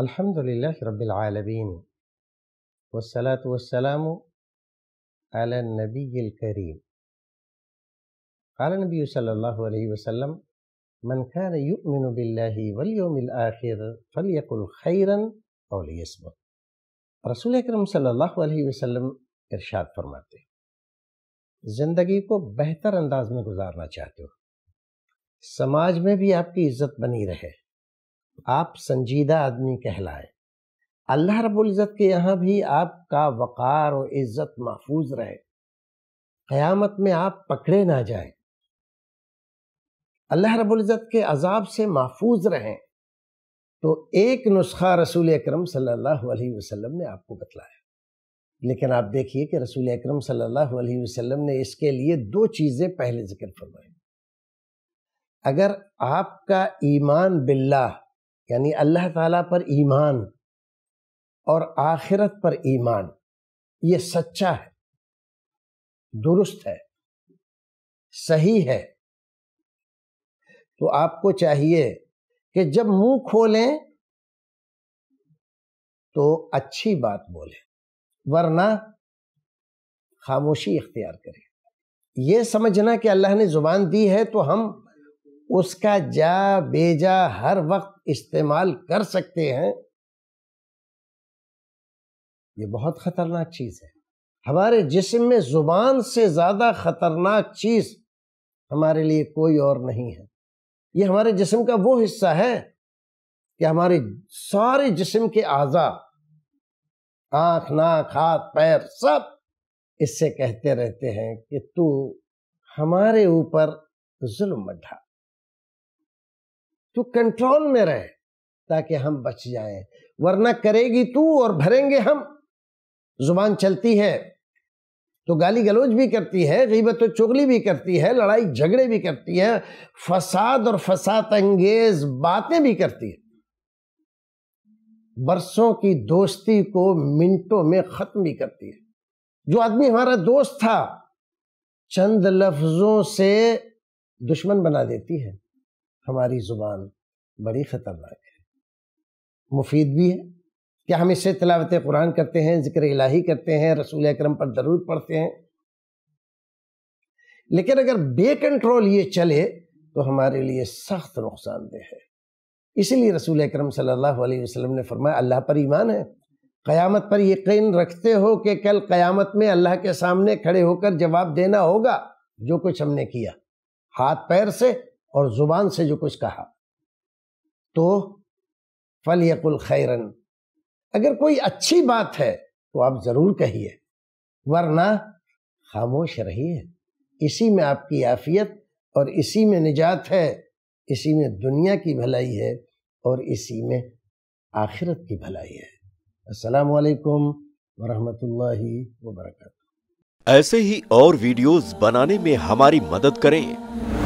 अल्हम्दुलिल्लाह रब्बिल आलमीन वस्सलातु वस्सलामु अला नबील करीम قال नबी सल्लल्लाहु अलैहि वसल्लम मन कान युमिनु बिल्लाहि वल यौमिल आखिर फलयकुल खैरन और लियसबुर रसूल अकरम सल्लल्लाहु अलैहि वसल्लम इरशाद फरमाते हैं ज़िंदगी को बेहतर अंदाज में गुजारना चाहते हो समाज में भी आपकी इज्जत बनी रहे आप संजीदा आदमी कहलाए अल्लाह रबुल्ज़त के यहाँ भी आपका वक़ार और इज़्ज़त महफूज रहे क़यामत में आप पकड़े ना जाए अल्लाह रबुल्ज़त के अजाब से महफूज रहें तो एक नुस्खा रसूल अकरम सल्लल्लाहु अलैहि वसल्लम ने आपको बतलाया लेकिन आप देखिए कि रसूल अकरम सल्लल्लाहु अलैहि वसल्लम ने इसके लिए दो चीज़ें पहले जिक्र फरमाई अगर आपका ईमान बिल्ला यानी अल्लाह ताला पर ईमान और आखिरत पर ईमान ये सच्चा है दुरुस्त है सही है तो आपको चाहिए कि जब मुंह खोलें तो अच्छी बात बोलें वरना खामोशी इख्तियार करें यह समझना कि अल्लाह ने ज़ुबान दी है तो हम उसका जा बेजा हर वक्त इस्तेमाल कर सकते हैं ये बहुत खतरनाक चीज़ है हमारे जिस्म में ज़ुबान से ज़्यादा ख़तरनाक चीज़ हमारे लिए कोई और नहीं है ये हमारे जिस्म का वो हिस्सा है कि हमारे सारे जिस्म के आज़ा आंख नाक हाथ पैर सब इससे कहते रहते हैं कि तू हमारे ऊपर जुल्म ढा तू कंट्रोल में रहे ताकि हम बच जाएं वरना करेगी तू और भरेंगे हम जुबान चलती है तो गाली गलौज भी करती है गीबत चुगली भी करती है लड़ाई झगड़े भी करती है फसाद और फसाद अंगेज बातें भी करती है बरसों की दोस्ती को मिनटों में ख़त्म भी करती है जो आदमी हमारा दोस्त था चंद लफ्ज़ों से दुश्मन बना देती है हमारी ज़ुबान बड़ी ख़तरनाक है मुफीद भी है क्या हम इससे तलावत कुरान करते हैं ज़िक्र इलाही करते हैं रसूल अक्रम पर दरूद पढ़ते हैं लेकिन अगर बेकंट्रोल ये चले तो हमारे लिए सख्त नुकसानदेह है इसीलिए रसूल अक्रम सल्लल्लाहु अलैहि वसल्लम ने फरमाया अल्लाह पर ईमान है क़यामत पर यकीन रखते हो कि कल क़यामत में अल्लाह के सामने खड़े होकर जवाब देना होगा जो कुछ हमने किया हाथ पैर से और ज़ुबान से जो कुछ कहा तो फल यकुल खैरन अगर कोई अच्छी बात है तो आप ज़रूर कहिए वरना खामोश रहिए इसी में आपकी आफियत और इसी में निजात है इसी में दुनिया की भलाई है और इसी में आखिरत की भलाई है असलकम वरहमतुल्लाह वबरकत ऐसे ही और वीडियोस बनाने में हमारी मदद करें